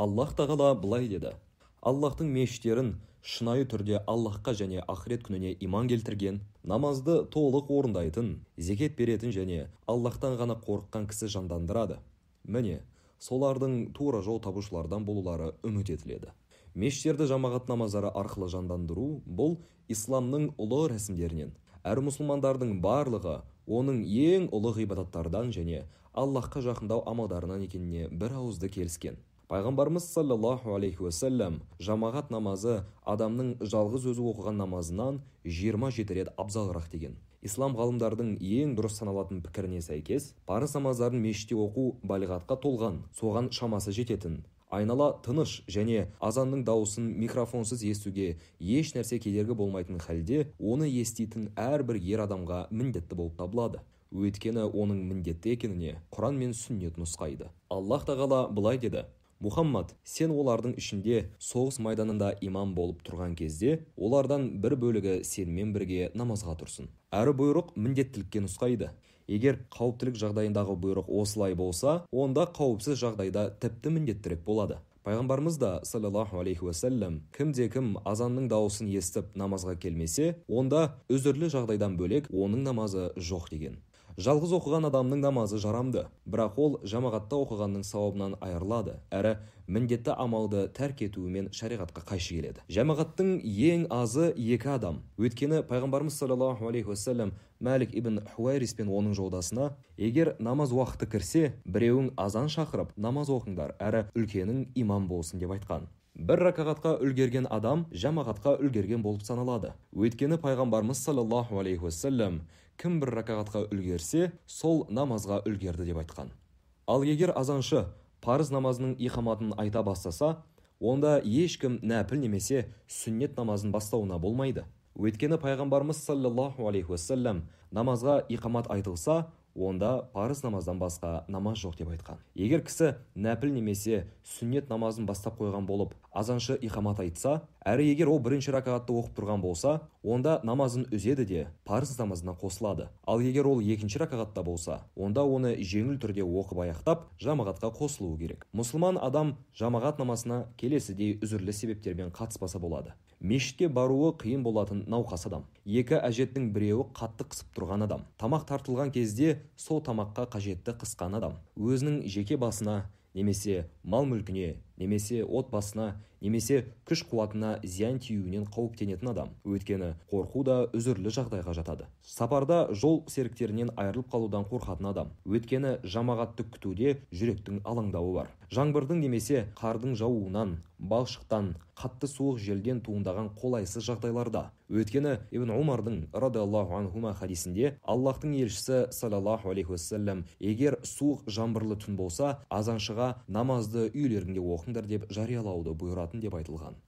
аллах тағала былай деді аллахтың мешіттерін шынайы түрде аллахқа және ақырет күніне иман келтірген намазды толық орындайтын зекет беретін және аллахтан ғана қорыққан кісі жандандырады міне солардың тура жол табушылардан болулары үміт етіледі мешіттерді жамағат намаздары арқылы жандандыру бұл исламның ұлы рәсімдерінен әр мұсылмандардың барлығы оның ең ұлы ғибадаттардан және аллахқа жақындау амалдарынан екеніне бір ауызды келіскен пайғамбарымыз саллаллаху алейхи уассалам жамағат намазы адамның жалғыз өзі оқыған намазынан 27 рет абзалырақ деген ислам ғалымдардың ең дұрыс саналатын пікіріне сәйкес парыз намаздарын мешітте оқу балиғатқа толған соған шамасы жететін айнала тыныш және азанның дауысын микрофонсыз естуге еш нәрсе кедергі болмайтын халде оны еститін әрбір ер адамға міндетті болып табылады өйткені оның міндетті екеніне құран мен сүннет нұсқайды аллах тағала былай деді мұхаммад сен олардың ішінде соғыс майданында имам болып тұрған кезде олардан бір бөлігі сенімен бірге намазға тұрсын әрі бұйрық міндеттілікке нұсқайды егер қауіптілік жағдайындағы бұйрық осылай болса онда қауіпсіз жағдайда тіпті міндеттірек болады пайғамбарымыз да саллаллаху алейхи кімде кім азанның дауысын естіп намазға келмесе онда үзірлі жағдайдан бөлек оның намазы жоқ деген жалғыз оқыған адамның намазы жарамды бірақ ол жамағатта оқығанның сауабынан айырылады әрі міндетті амалды тәрк етуімен шариғатқа қайшы келеді жамағаттың ең азы екі адам Өткені, пайғамбарымыз саллаллаху алейхи уассалам мәлік ибн хуайрис оның жолдасына егер намаз уақыты кірсе біреуің азан шақырып намаз оқыңдар әрі үлкенің имам болсын деп айтқан бір ракағатқа үлгерген адам жамағатқа үлгерген болып саналады өйткені пайғамбарымыз саллаллаху алейхи уассалам кім бір ракағатқа үлгерсе сол намазға үлгерді деп айтқан ал егер азаншы парыз намазының иқаматын айта бастаса онда ешкім нәпіл немесе сүннет намазын бастауына болмайды өйткені пайғамбарымыз саллаллаху алейхи уассалам намазға иқамат айтылса онда парыз намаздан басқа намаз жоқ деп айтқан егер кісі нәпіл немесе сүннет намазын бастап қойған болып азаншы ихамат айтса әрі егер ол бірінші ракағатты оқып тұрған болса онда намазын үзеді де парыз намазына қосылады ал егер ол екінші ракағатта болса онда оны жеңіл түрде оқып аяқтап жамағатқа қосылуы керек мұсылман адам жамағат намазына келесідей үзірлі себептермен қатыспаса болады мешітке баруы қиын болатын науқас адам екі әжеттің біреуі қатты қысып тұрған адам тамақ тартылған кезде сол тамаққа қажетті қысқан адам өзінің жеке басына немесе мал мүлкіне немесе отбасына немесе күш қуатына зиян тиюінен қауіптенетін адам өйткені қорқу да үзірлі жағдайға жатады сапарда жол серіктерінен айырылып қалудан қорқатын адам өйткені жамағатты күтуде жүректің алаңдауы бар жаңбырдың немесе қардың жаууынан балшықтан қатты суық желден туындаған қолайсыз жағдайларда өйткені ибн омардың радиаллаху анхума хадисінде аллахтың елшісі саллаллаху алейхи уассалам егер суық жаңбырлы түн болса азаншыға намазды үйлеріңде оқыңдар деп жариялауды бұйырады болатын деп айтылған